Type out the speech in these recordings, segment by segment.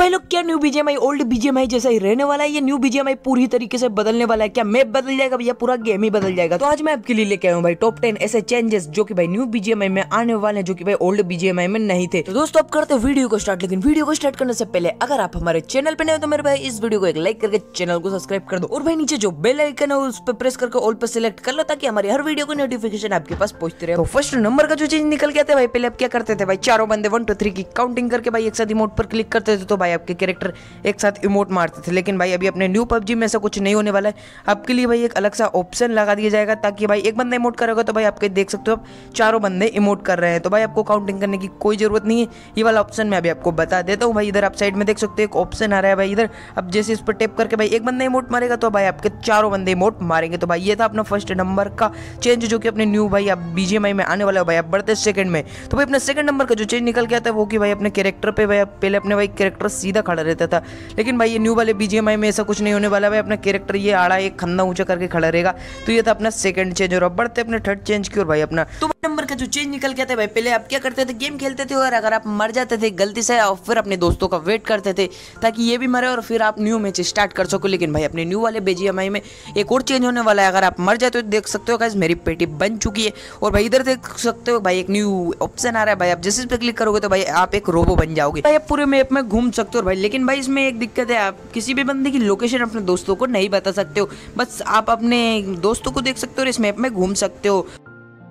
भाई लोग क्या न्यू बीजेएमआई ओल्ड बीजेएमआई जैसा ही रहने वाला है ये न्यू आई पूरी तरीके से बदलने वाला है क्या मैप बदल जाएगा भैया पूरा गेम ही बदल जाएगा तो आज मैं आपके लिए लेके आया हूँ भाई टॉप टेन ऐसे चेंजेस जो कि भाई न्यू बीजेमआई में आने वाले हैं जो कि भाई ओल्ड बीजेएमआई में नहीं थे तो दोस्तों आप करते वीडियो को स्टार्ट लेकिन वीडियो को स्टार्ट करने से पहले अगर आप हमारे चैनल पर नहीं हो तो मेरे भाई इस वीडियो को एक लाइक करके चैनल को सब्सक्राइब कर दो और भाई नीचे जो बेल आइकन है उस पर प्रेस करके ऑल पर सिलेक्ट कर लो ताकि हमारी हर वीडियो को नोटिफिकेशन आपके पास पहुंचते रहे तो फर्स्ट नंबर का जो चेंज निकल गया था भाई पहले आप क्या करते थे भाई चारों बंदे वन टू थ्री की काउंटिंग करके भाई एक साथ मोड पर क्लिक करते थे तो भाई भाई आपके कैरेक्टर एक साथ इमोट मारते थे लेकिन भाई अभी अपने न्यू पबजी में ऐसा कुछ नहीं होने वाला है आपके लिए भाई एक अलग सा ऑप्शन लगा दिया जाएगा ताकि भाई एक बंदा इमोट करेगा तो भाई आपके देख सकते हो आप चारों बंदे इमोट कर रहे हैं तो भाई आपको काउंटिंग करने की कोई ज़रूरत नहीं है ये वाला ऑप्शन मैं अभी आपको बता देता हूँ भाई इधर आप साइड में देख सकते हो एक ऑप्शन आ रहा है भाई इधर अब जैसे इस पर टेप करके भाई एक बंदा इमोट मारेगा तो भाई आपके चारों बंदे इमोट मारेंगे तो भाई ये था अपना फर्स्ट नंबर का चेंज जो कि अपने न्यू भाई आप बीजेएमआई में आने वाला है भाई आप बढ़ते सेकंड में तो भाई अपने सेकंड नंबर का जो चेंज निकल गया था वो कि भाई अपने कैरेक्टर पे भाई पहले अपने भाई कैरेक्टर सीधा खड़ा रहता था लेकिन भाई ये न्यू वाले बी में ऐसा कुछ नहीं होने वाला भाई अपना कैरेक्टर ये आड़ा एक खंदा ऊंचा करके खड़ा रहेगा तो ये था अपना सेकंड चेंज और अब बढ़ते अपने थर्ड चेंज की और भाई अपना तो नंबर का जो चेंज निकल गया था भाई पहले आप क्या करते थे गेम खेलते थे और अगर आप मर जाते थे गलती से और फिर अपने दोस्तों का वेट करते थे ताकि ये भी मरे और फिर आप न्यू मैच स्टार्ट कर सको लेकिन भाई अपने न्यू वाले बेजीएमआई में एक और चेंज होने वाला है अगर आप मर जाते हो देख सकते हो गाइज मेरी पेटी बन चुकी है और भाई इधर देख सकते हो भाई एक न्यू ऑप्शन आ रहा है भाई आप जिस पे क्लिक करोगे तो भाई आप एक रोबो बन जाओगे भाई आप पूरे मैप में घूम सकते सकते हो भाई लेकिन भाई इसमें एक दिक्कत है आप किसी भी बंदे की लोकेशन अपने दोस्तों को नहीं बता सकते हो बस आप अपने दोस्तों को देख सकते हो और इस मैप में घूम सकते हो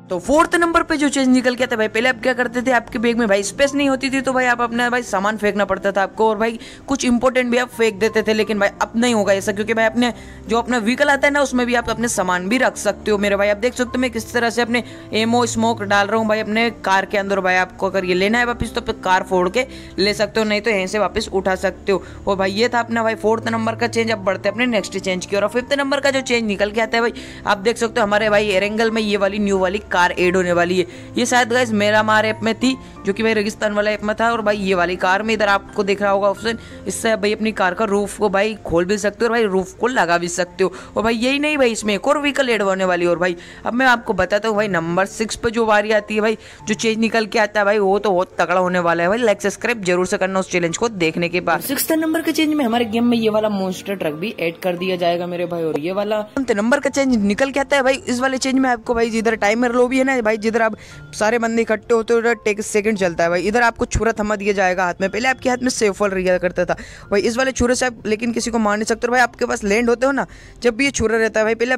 तो फोर्थ नंबर पे जो चेंज निकल गया था भाई पहले आप क्या करते थे आपके बैग में भाई स्पेस नहीं होती थी तो भाई आप अपना भाई सामान फेंकना पड़ता था आपको और भाई कुछ इंपॉर्टेंट भी आप फेंक देते थे लेकिन भाई अब नहीं होगा ऐसा क्योंकि भाई अपने जो अपना व्हीकल आता है ना उसमें भी आप अपने सामान भी रख सकते हो मेरे भाई आप देख सकते हो मैं किस तरह से अपने एमओ स्मोक डाल रहा हूँ भाई अपने कार के अंदर भाई आपको अगर ये लेना है वापस तो कार फोड़ के ले सकते हो नहीं तो यहीं से वापस उठा सकते हो और भाई ये था अपना भाई फोर्थ नंबर का चेंज अब बढ़ते अपने नेक्स्ट चेंज की और फिफ्थ नंबर का जो चेंज निकल के आता है भाई आप देख सकते हो हमारे भाई एरेंगल में ये वाली न्यू वाली कार कार एड होने वाली है ये शायद गाइज मेरा मार ऐप में थी जो कि भाई रेगिस्तान वाला ऐप में था और भाई ये वाली कार में इधर आपको देख रहा होगा ऑप्शन इससे भाई अपनी कार का रूफ को भाई खोल भी सकते हो और भाई रूफ को लगा भी सकते हो और भाई यही नहीं भाई इसमें एक और व्हीकल एड होने वाली है और भाई अब मैं आपको बताता हूँ भाई नंबर सिक्स पर जो वारी आती है भाई जो चेंज निकल के आता है भाई वो तो बहुत तगड़ा होने वाला है भाई लाइक सब्सक्राइब जरूर से करना उस चैलेंज को देखने के बाद सिक्स नंबर के चेंज में हमारे गेम में ये वाला मोस्टर ट्रक भी एड कर दिया जाएगा मेरे भाई और ये वाला नंबर का चेंज निकल के आता है भाई इस वाले चेंज में आपको भाई इधर टाइमर लो भी है ना भाई जिधर आप सारे बंदे इकट्ठे होते हो उधर टेक सेकंड चलता है भाई इधर आपको छुरा थमा दिया जाएगा हाथ में पहले आपके हाथ में सेफल रिया करता था भाई इस वाले छुरे से आप लेकिन किसी को मार नहीं सकते भाई आपके पास लैंड होते हो ना जब भी ये छुरा रहता है भाई पहले